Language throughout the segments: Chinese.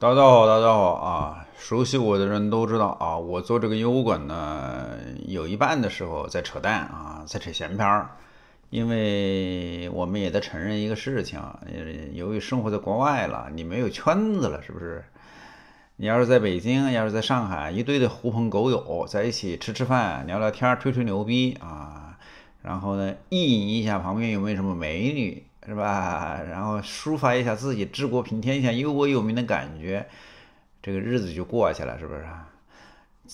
大家好，大家好啊！熟悉我的人都知道啊，我做这个油管呢，有一半的时候在扯淡啊，在扯闲篇儿。因为我们也在承认一个事情，由于生活在国外了，你没有圈子了，是不是？你要是在北京，要是在上海，一堆的狐朋狗友在一起吃吃饭、聊聊天、吹吹牛逼啊，然后呢，意淫一下旁边有没有什么美女。是吧？然后抒发一下自己治国平天下、忧国忧民的感觉，这个日子就过去了，是不是？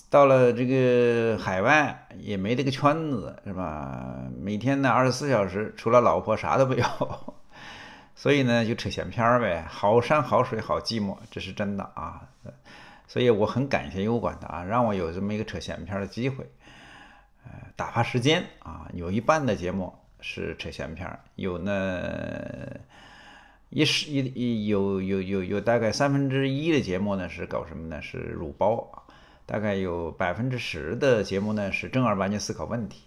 到了这个海外也没这个圈子，是吧？每天呢二十四小时，除了老婆啥都不要，所以呢就扯闲篇儿呗。好山好水好寂寞，这是真的啊。所以我很感谢优管的啊，让我有这么一个扯闲篇的机会，呃，打发时间啊。有一半的节目。是扯闲篇儿，有那一十一一有有有有大概三分之一的节目呢是搞什么呢？是乳包，大概有百分之十的节目呢是正儿八经思考问题。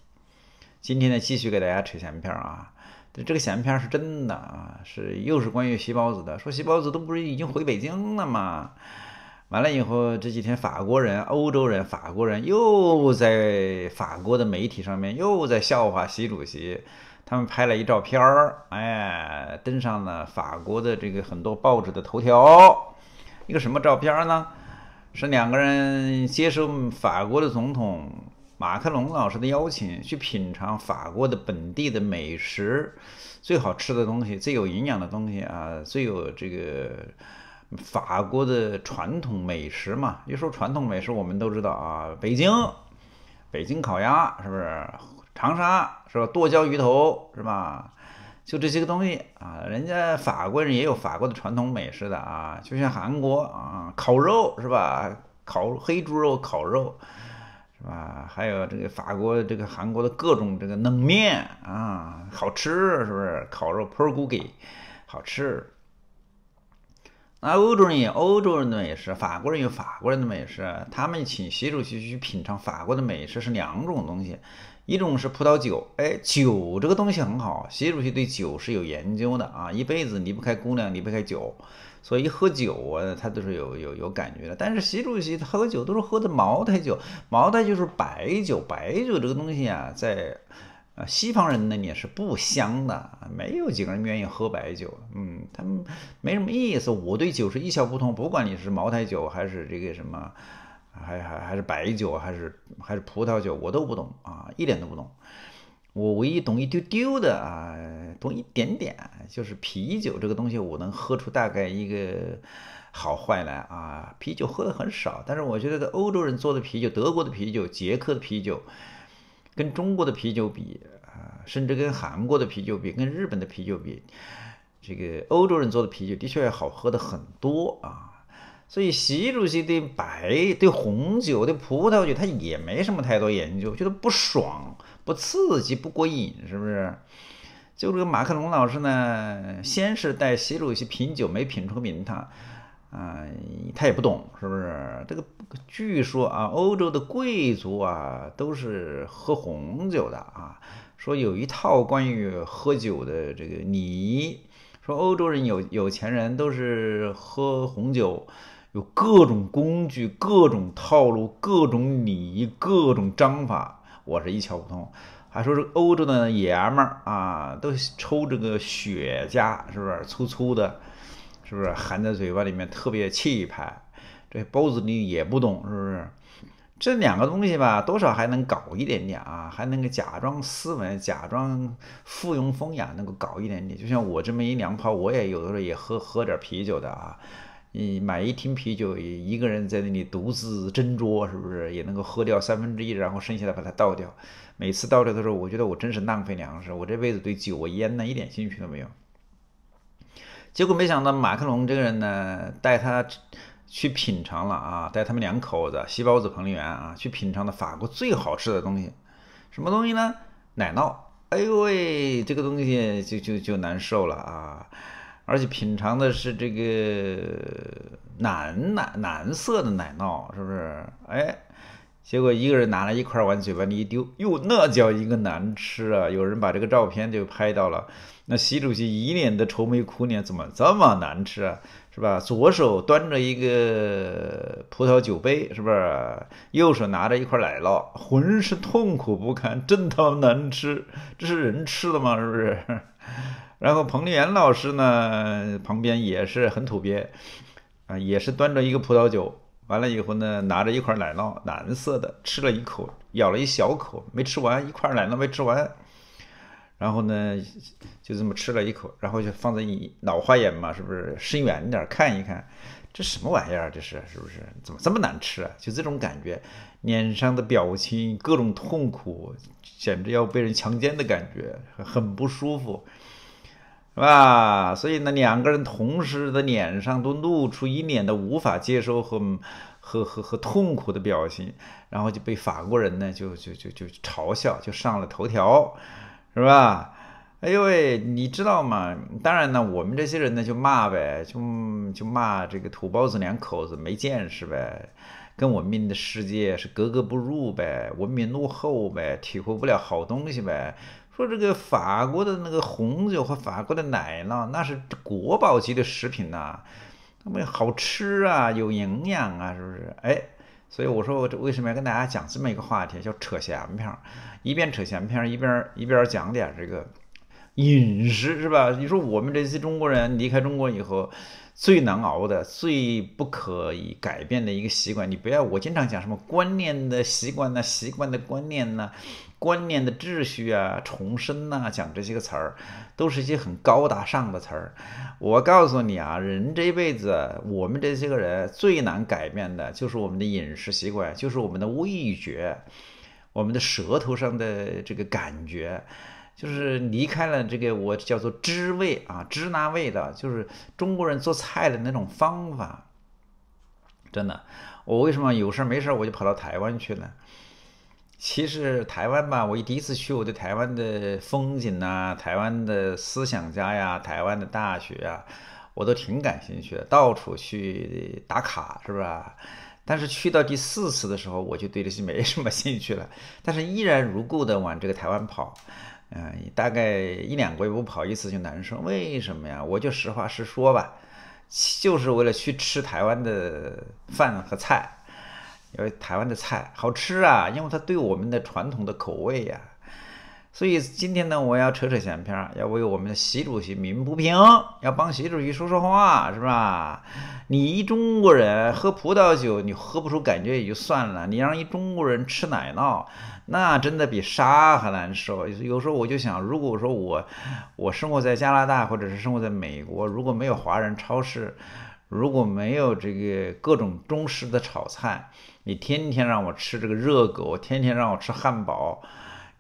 今天呢继续给大家扯闲篇儿啊，这个闲篇儿是真的啊，是又是关于习包子的。说习包子都不是已经回北京了吗？完了以后这几天法国人、欧洲人、法国人又在法国的媒体上面又在笑话习主席。他们拍了一照片儿，哎，登上了法国的这个很多报纸的头条。一个什么照片呢？是两个人接受法国的总统马克龙老师的邀请，去品尝法国的本地的美食，最好吃的东西，最有营养的东西啊，最有这个法国的传统美食嘛。一说传统美食，我们都知道啊，北京，北京烤鸭，是不是？长沙是吧？剁椒鱼头是吧？就这些个东西啊。人家法国人也有法国的传统美食的啊。就像韩国啊，烤肉是吧？烤黑猪肉烤肉是吧？还有这个法国这个韩国的各种这个冷面啊，好吃是不是？烤肉 p e r o g e 好吃。那欧洲人有欧洲人的美食，法国人有法国人的美食。他们请习主席去品尝法国的美食是两种东西，一种是葡萄酒，哎，酒这个东西很好，习主席对酒是有研究的啊，一辈子离不开姑娘，离不开酒，所以一喝酒啊，他都是有有有感觉的。但是习主席喝酒都是喝的茅台酒，茅台就是白酒，白酒这个东西啊，在。啊，西方人呢也是不香的，没有几个人愿意喝白酒，嗯，他们没什么意思。我对酒是一窍不通，不管你是茅台酒还是这个什么，还还还是白酒还是还是葡萄酒，我都不懂啊，一点都不懂。我唯一懂一丢丢的啊，懂一点点，就是啤酒这个东西，我能喝出大概一个好坏来啊。啤酒喝的很少，但是我觉得欧洲人做的啤酒，德国的啤酒，捷克的啤酒。跟中国的啤酒比，啊，甚至跟韩国的啤酒比，跟日本的啤酒比，这个欧洲人做的啤酒的确要好喝的很多啊。所以，习主席对白、对红酒对葡萄酒，他也没什么太多研究，觉得不爽、不刺激、不过瘾，是不是？就这个马克龙老师呢，先是带习主席品酒，没品出名堂。嗯，他也不懂，是不是？这个据说啊，欧洲的贵族啊都是喝红酒的啊。说有一套关于喝酒的这个礼仪。说欧洲人有有钱人都是喝红酒，有各种工具、各种套路、各种礼仪、各种章法，我是一窍不通。还说是欧洲的爷们儿啊，都抽这个雪茄，是不是粗粗的？是不是含在嘴巴里面特别气派？这包子你也不懂，是不是？这两个东西吧，多少还能搞一点点啊，还能够假装斯文，假装附庸风雅，能够搞一点点。就像我这么一娘炮，我也有的时候也喝喝点啤酒的啊。你买一听啤酒，一个人在那里独自斟酌，是不是也能够喝掉三分之一，然后剩下的把它倒掉？每次倒掉的时候，我觉得我真是浪费粮食。我这辈子对酒、烟呢，一点兴趣都没有。结果没想到马克龙这个人呢，带他去品尝了啊，带他们两口子西包子彭丽媛啊，去品尝了法国最好吃的东西，什么东西呢？奶酪。哎呦喂，这个东西就就就难受了啊，而且品尝的是这个蓝奶蓝色的奶酪，是不是？哎。结果一个人拿了一块往嘴巴里一丢，哟，那叫一个难吃啊！有人把这个照片就拍到了，那习主席一脸的愁眉苦脸，怎么这么难吃啊？是吧？左手端着一个葡萄酒杯，是不是？右手拿着一块奶酪，浑身痛苦不堪，真他妈难吃！这是人吃的吗？是不是？然后彭丽媛老师呢，旁边也是很土鳖，啊，也是端着一个葡萄酒。完了以后呢，拿着一块奶酪，蓝色的，吃了一口，咬了一小口，没吃完，一块奶酪没吃完，然后呢，就这么吃了一口，然后就放在你老花眼嘛，是不是？伸远点看一看，这什么玩意儿？这是是不是？怎么这么难吃啊？就这种感觉，脸上的表情各种痛苦，简直要被人强奸的感觉，很不舒服。是吧？所以呢，两个人同时的脸上都露出一脸的无法接受和和和和痛苦的表情，然后就被法国人呢就就就就嘲笑，就上了头条，是吧？哎呦喂，你知道吗？当然呢，我们这些人呢就骂呗，就就骂这个土包子两口子没见识呗，跟文明的世界是格格不入呗，文明落后呗，体会不了好东西呗。说这个法国的那个红酒和法国的奶酪，那是国宝级的食品呐，他们好吃啊，有营养啊，是不是？哎，所以我说我这为什么要跟大家讲这么一个话题，叫扯闲篇儿，一边扯闲篇儿一边一边讲点这个。饮食是吧？你说我们这些中国人离开中国以后，最难熬的、最不可以改变的一个习惯。你不要我经常讲什么观念的习惯呢？习惯的观念呢？观念的秩序啊，重生呐，讲这些个词儿，都是一些很高大上的词儿。我告诉你啊，人这一辈子，我们这些个人最难改变的就是我们的饮食习惯，就是我们的味觉，我们的舌头上的这个感觉。就是离开了这个我叫做知味啊，知那味的，就是中国人做菜的那种方法。真的，我为什么有事儿没事儿我就跑到台湾去呢？其实台湾吧，我第一次去，我对台湾的风景呐，台湾的思想家呀，台湾的大学啊，我都挺感兴趣的，到处去打卡，是不是？但是去到第四次的时候，我就对这些没什么兴趣了，但是依然如故的往这个台湾跑。嗯，大概一两个月不跑一次就难受，为什么呀？我就实话实说吧，就是为了去吃台湾的饭和菜，因为台湾的菜好吃啊，因为它对我们的传统的口味呀。所以今天呢，我要扯扯闲篇，要为我们习主席鸣不平，要帮习主席说说话，是吧？你一中国人喝葡萄酒，你喝不出感觉也就算了，你让一中国人吃奶酪，那真的比杀还难受。有时候我就想，如果说我，我生活在加拿大或者是生活在美国，如果没有华人超市，如果没有这个各种中式的炒菜，你天天让我吃这个热狗，天天让我吃汉堡。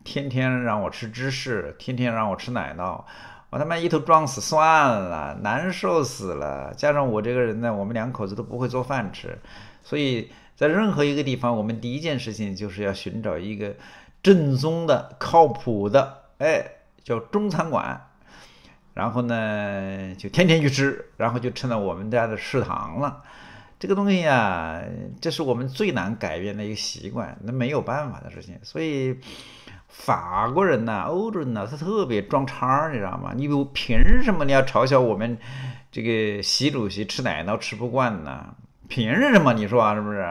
天天让我吃芝士，天天让我吃奶酪，我他妈一头撞死算了，难受死了。加上我这个人呢，我们两口子都不会做饭吃，所以在任何一个地方，我们第一件事情就是要寻找一个正宗的、靠谱的，哎，叫中餐馆。然后呢，就天天去吃，然后就成了我们家的食堂了。这个东西啊，这是我们最难改变的一个习惯，那没有办法的事情，所以。法国人呐，欧洲人呐，他特别装叉你知道吗？你凭凭什么你要嘲笑我们这个习主席吃奶酪吃不惯呢？凭什么你说啊、是不是？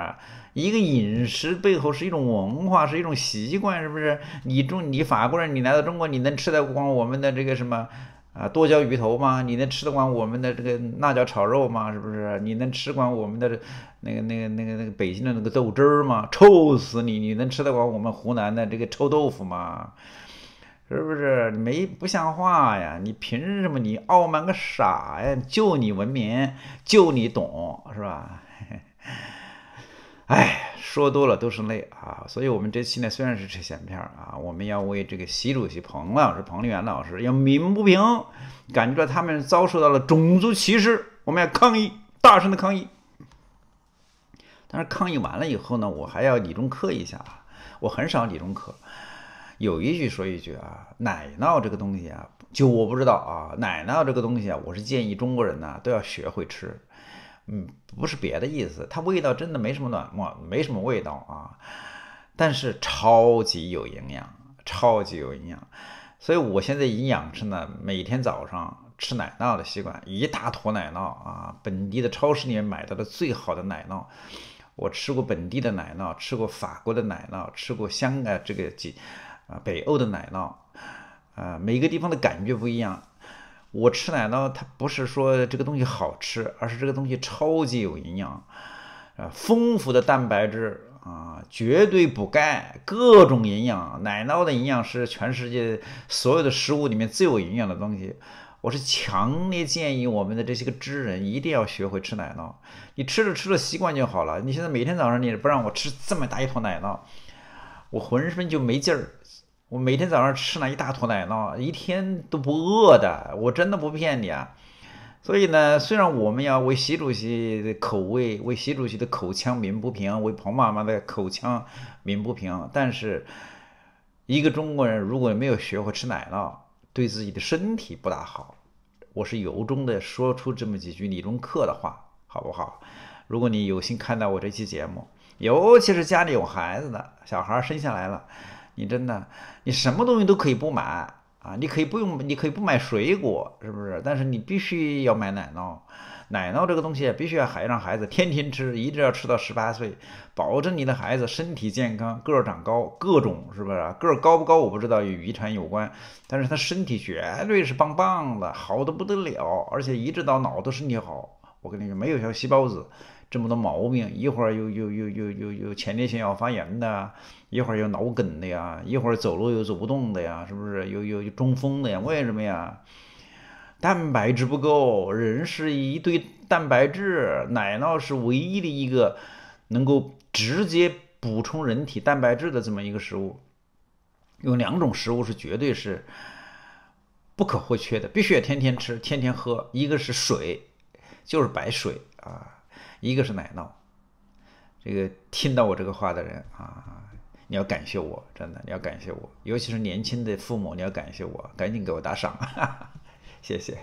一个饮食背后是一种文化，是一种习惯，是不是？你中你法国人，你来到中国，你能吃得光我们的这个什么？啊，剁椒鱼头吗？你能吃得惯我们的这个辣椒炒肉吗？是不是？你能吃管我们的那个那个那个那个北京的那个豆汁儿吗？臭死你！你能吃得完我们湖南的这个臭豆腐吗？是不是？没不像话呀！你凭什么？你傲慢个啥呀？就你文明，就你懂，是吧？哎，说多了都是泪啊！所以，我们这期呢虽然是吃咸片儿啊，我们要为这个习主席、彭老师、彭丽媛老师要鸣不平，感觉到他们遭受到了种族歧视，我们要抗议，大声的抗议。但是抗议完了以后呢，我还要理中客一下啊，我很少理中客，有一句说一句啊，奶酪这个东西啊，就我不知道啊，奶酪这个东西啊，我是建议中国人呢都要学会吃。嗯，不是别的意思，它味道真的没什么暖味，没什么味道啊，但是超级有营养，超级有营养，所以我现在已经养成了每天早上吃奶酪的习惯，一大坨奶酪啊，本地的超市里面买到的最好的奶酪，我吃过本地的奶酪，吃过法国的奶酪，吃过香哎这个几啊北欧的奶酪，啊每个地方的感觉不一样。我吃奶酪，它不是说这个东西好吃，而是这个东西超级有营养，啊，丰富的蛋白质啊，绝对补钙，各种营养。奶酪的营养是全世界所有的食物里面最有营养的东西。我是强烈建议我们的这些个知人一定要学会吃奶酪。你吃着吃着习惯就好了。你现在每天早上你不让我吃这么大一坨奶酪，我浑身就没劲儿。我每天早上吃那一大坨奶酪，一天都不饿的，我真的不骗你啊。所以呢，虽然我们要为习主席的口味、为习主席的口腔鸣不平，为彭妈妈的口腔鸣不平，但是一个中国人如果没有学会吃奶酪，对自己的身体不大好。我是由衷的说出这么几句理论课的话，好不好？如果你有幸看到我这期节目，尤其是家里有孩子的，小孩生下来了。你真的，你什么东西都可以不买啊？你可以不用，你可以不买水果，是不是？但是你必须要买奶酪。奶酪这个东西，必须要还让孩子天天吃，一直要吃到十八岁，保证你的孩子身体健康，个儿长高，各种是不是？个儿高不高我不知道，与遗传有关，但是他身体绝对是棒棒的，好的不得了，而且一直到老都身体好。我跟你说，没有像细胞子这么多毛病，一会儿又又又又又又前列腺要发炎的，一会儿又脑梗的呀，一会儿走路又走不动的呀，是不是？又又中风的呀？为什么呀？蛋白质不够，人是一堆蛋白质，奶酪是唯一的一个能够直接补充人体蛋白质的这么一个食物。有两种食物是绝对是不可或缺的，必须要天天吃，天天喝，一个是水。就是白水啊，一个是奶酪。这个听到我这个话的人啊，你要感谢我，真的你要感谢我，尤其是年轻的父母，你要感谢我，赶紧给我打赏，谢谢。